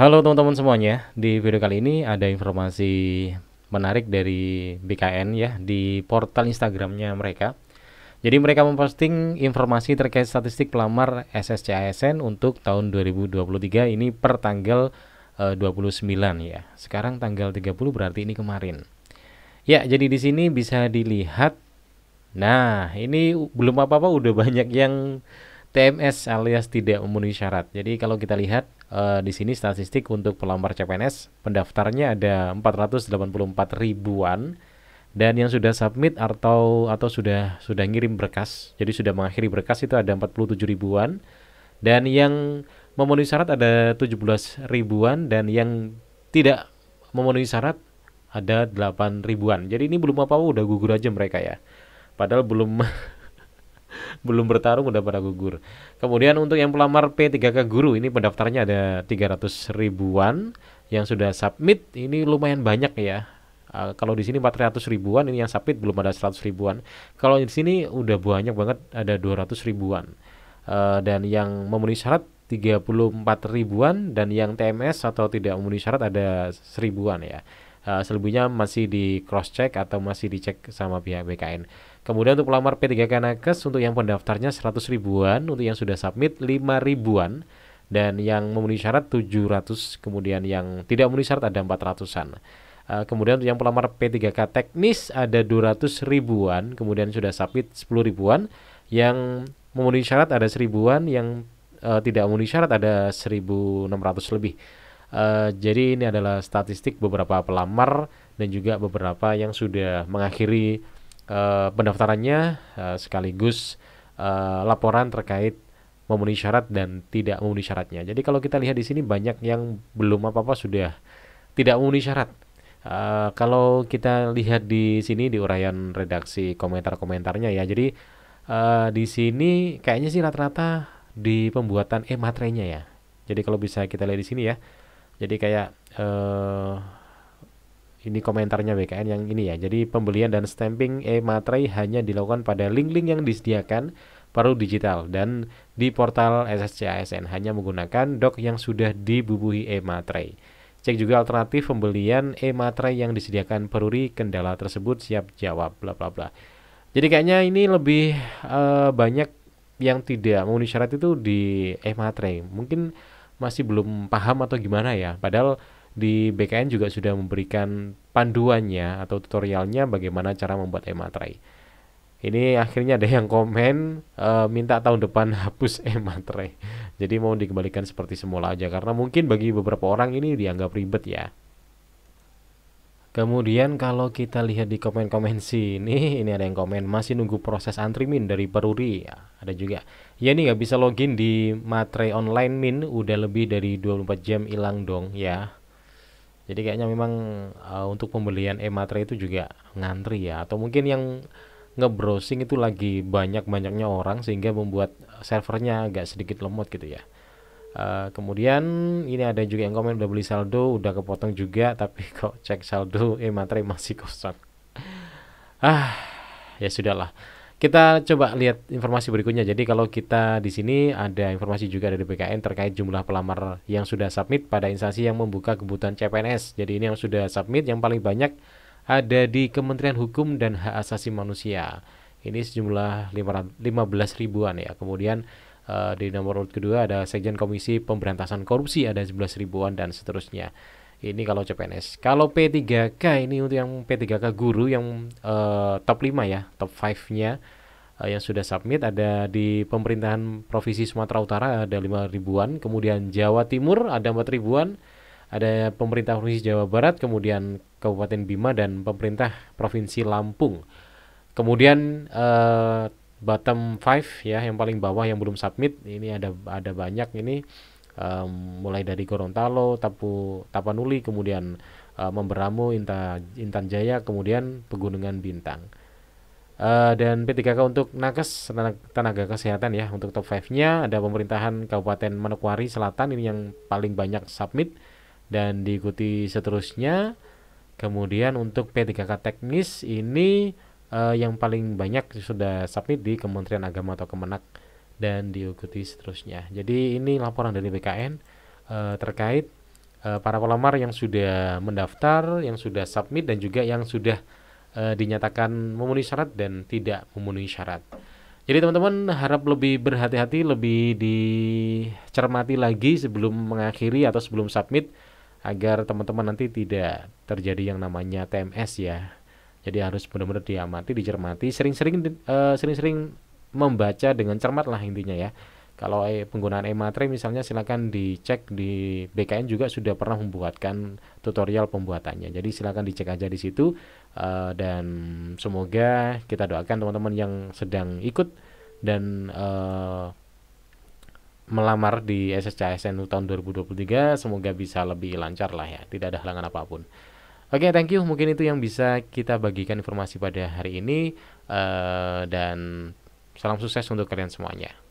Halo teman-teman semuanya, di video kali ini ada informasi menarik dari BKN ya di portal Instagramnya mereka. Jadi mereka memposting informasi terkait statistik pelamar SSCASN untuk tahun 2023 ini per tanggal e, eh, 29 ya. Sekarang tanggal 30 berarti ini kemarin. Ya, jadi di sini bisa dilihat nah, ini belum apa-apa udah banyak yang TMS alias tidak memenuhi syarat. Jadi kalau kita lihat uh, di sini statistik untuk pelamar CPNS pendaftarnya ada 484 ribuan dan yang sudah submit atau atau sudah sudah ngirim berkas jadi sudah mengakhiri berkas itu ada 47 ribuan dan yang memenuhi syarat ada 17 ribuan dan yang tidak memenuhi syarat ada 8 ribuan jadi ini belum apa-apa udah gugur aja mereka ya padahal belum belum bertarung udah pada gugur. Kemudian untuk yang pelamar P3K Guru ini pendaftarnya ada 300 ribuan yang sudah submit ini lumayan banyak ya. Uh, kalau di sini 400 ribuan ini yang submit belum ada 100 ribuan. Kalau di sini udah banyak banget ada 200 ribuan. Uh, dan yang memenuhi syarat 34 ribuan dan yang TMS atau tidak memenuhi syarat ada seribuan ya uh, selebihnya masih di cross check atau masih dicek sama pihak BKN. Kemudian untuk pelamar P3K Nakes untuk yang pendaftarnya 100 ribuan, untuk yang sudah submit 5 ribuan dan yang memenuhi syarat 700, kemudian yang tidak memenuhi syarat ada 400-an. Uh, eh, kemudian untuk yang pelamar P3K teknis ada 200 ribuan, kemudian sudah submit 10 ribuan, yang memenuhi syarat ada seribuan, yang uh, tidak memenuhi syarat ada 1.600 lebih. Eh, jadi ini adalah statistik beberapa pelamar dan juga beberapa yang sudah mengakhiri uh, pendaftarannya uh, sekaligus uh, laporan terkait memenuhi syarat dan tidak memenuhi syaratnya. Jadi kalau kita lihat di sini banyak yang belum apa-apa sudah tidak memenuhi syarat. Uh, kalau kita lihat di sini di uraian redaksi komentar-komentarnya ya. Jadi uh, di sini kayaknya sih rata-rata di pembuatan e materinya ya. Jadi kalau bisa kita lihat di sini ya jadi kayak eh, ini komentarnya BKN yang ini ya. Jadi pembelian dan stamping e-materai hanya dilakukan pada link-link yang disediakan perlu digital dan di portal SSCASN hanya menggunakan dok yang sudah dibubuhi e-materai. Cek juga alternatif pembelian e-materai yang disediakan peruri kendala tersebut siap jawab bla bla bla. Jadi kayaknya ini lebih uh, banyak yang tidak memenuhi syarat itu di e-materai. Mungkin masih belum paham atau gimana ya. Padahal di BKN juga sudah memberikan panduannya atau tutorialnya bagaimana cara membuat ematrai. Ini akhirnya ada yang komen e, minta tahun depan hapus ematrai. Jadi mau dikembalikan seperti semula aja karena mungkin bagi beberapa orang ini dianggap ribet ya. Kemudian kalau kita lihat di komen-komen sini, ini ada yang komen masih nunggu proses antrimin dari Peruri ada juga ya ini nggak bisa login di matre online min udah lebih dari 24 jam hilang dong ya jadi kayaknya memang uh, untuk pembelian e-matre itu juga ngantri ya atau mungkin yang nge-browsing itu lagi banyak-banyaknya orang sehingga membuat servernya agak sedikit lemot gitu ya Uh, kemudian ini ada juga yang komen udah beli saldo udah kepotong juga tapi kok cek saldo e-matre masih kosong ah ya sudahlah kita coba lihat informasi berikutnya. Jadi kalau kita di sini ada informasi juga dari BKN terkait jumlah pelamar yang sudah submit pada instansi yang membuka kebutuhan CPNS. Jadi ini yang sudah submit yang paling banyak ada di Kementerian Hukum dan Hak Asasi Manusia. Ini sejumlah 15 ribuan ya. Kemudian eh, di nomor urut kedua ada Sekjen Komisi Pemberantasan Korupsi ada 11 ribuan dan seterusnya. Ini kalau CPNS. Kalau P3K ini untuk yang P3K guru yang uh, top 5 ya, top 5-nya uh, eh, yang sudah submit ada di pemerintahan provinsi Sumatera Utara ada 5 ribuan, kemudian Jawa Timur ada 4 ribuan, ada pemerintah provinsi Jawa Barat, kemudian Kabupaten Bima dan pemerintah provinsi Lampung. Kemudian uh, bottom 5 ya yang paling bawah yang belum submit ini ada ada banyak ini um, mulai dari Gorontalo, Tapu Tapanuli, kemudian uh, eh, Memberamo, Inta, Intan Jaya, kemudian Pegunungan Bintang. Uh, dan P3K untuk nakes tenaga, tenaga kesehatan ya untuk top 5-nya ada pemerintahan Kabupaten Manokwari Selatan ini yang paling banyak submit dan diikuti seterusnya. Kemudian untuk P3K teknis ini uh, yang paling banyak sudah submit di Kementerian Agama atau Kemenak dan diikuti seterusnya. Jadi ini laporan dari BKN eh, terkait eh, para pelamar yang sudah mendaftar, yang sudah submit dan juga yang sudah eh, dinyatakan memenuhi syarat dan tidak memenuhi syarat. Jadi teman-teman harap lebih berhati-hati, lebih dicermati lagi sebelum mengakhiri atau sebelum submit agar teman-teman nanti tidak terjadi yang namanya TMS ya. Jadi harus benar-benar diamati, dicermati, sering-sering sering-sering membaca dengan cermat lah intinya ya. Kalau eh, penggunaan e-materai misalnya silakan dicek di BKN juga sudah pernah membuatkan tutorial pembuatannya. Jadi silakan dicek aja di situ eh, dan semoga kita doakan teman-teman yang sedang ikut dan eh, melamar di SSCSN tahun 2023 semoga bisa lebih lancar lah ya, tidak ada halangan apapun. Oke, okay, thank you. Mungkin itu yang bisa kita bagikan informasi pada hari ini uh, dan Salam sukses untuk kalian semuanya.